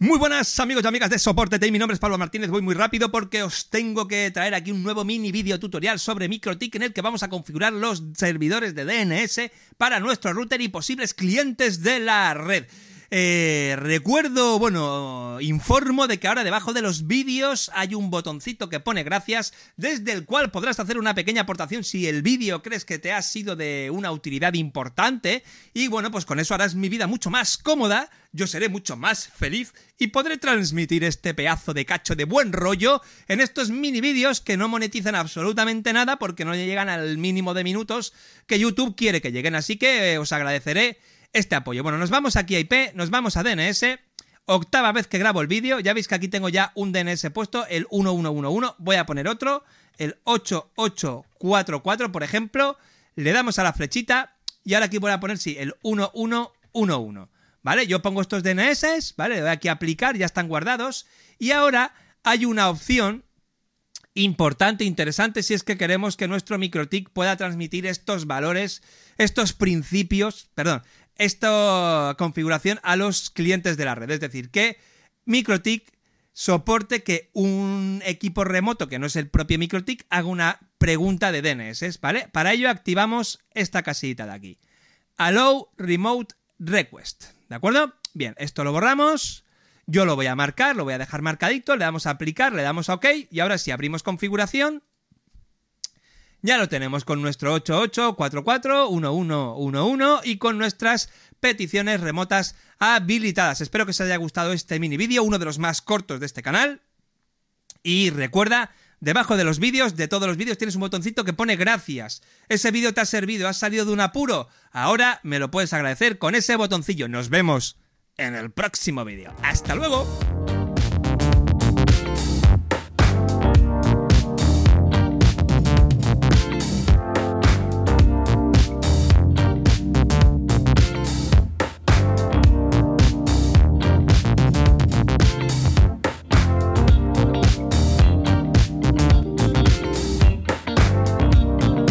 Muy buenas amigos y amigas de Soporte mi nombre es Pablo Martínez, voy muy rápido porque os tengo que traer aquí un nuevo mini video tutorial sobre MicroTik en el que vamos a configurar los servidores de DNS para nuestro router y posibles clientes de la red. Eh, recuerdo, bueno, informo de que ahora debajo de los vídeos hay un botoncito que pone gracias, desde el cual podrás hacer una pequeña aportación si el vídeo crees que te ha sido de una utilidad importante. Y bueno, pues con eso harás mi vida mucho más cómoda, yo seré mucho más feliz y podré transmitir este pedazo de cacho de buen rollo en estos mini vídeos que no monetizan absolutamente nada porque no llegan al mínimo de minutos que YouTube quiere que lleguen. Así que eh, os agradeceré este apoyo. Bueno, nos vamos aquí a IP, nos vamos a DNS. Octava vez que grabo el vídeo, ya veis que aquí tengo ya un DNS puesto, el 1111, voy a poner otro, el 8844, por ejemplo, le damos a la flechita y ahora aquí voy a poner, sí, el 1111, ¿vale? Yo pongo estos DNS, ¿vale? Le doy aquí a aplicar, ya están guardados y ahora hay una opción importante, interesante, si es que queremos que nuestro MikroTik pueda transmitir estos valores, estos principios, perdón, esta configuración a los clientes de la red. Es decir, que MikroTik soporte que un equipo remoto que no es el propio MikroTik haga una pregunta de DNS, ¿vale? Para ello activamos esta casita de aquí. Allow Remote Request, ¿de acuerdo? Bien, esto lo borramos. Yo lo voy a marcar, lo voy a dejar marcadito, le damos a aplicar, le damos a OK y ahora si abrimos configuración ya lo tenemos con nuestro 88441111 y con nuestras peticiones remotas habilitadas. Espero que os haya gustado este mini vídeo, uno de los más cortos de este canal. Y recuerda Debajo de los vídeos, de todos los vídeos, tienes un botoncito que pone gracias. Ese vídeo te ha servido, has salido de un apuro. Ahora me lo puedes agradecer con ese botoncillo. Nos vemos en el próximo vídeo. ¡Hasta luego!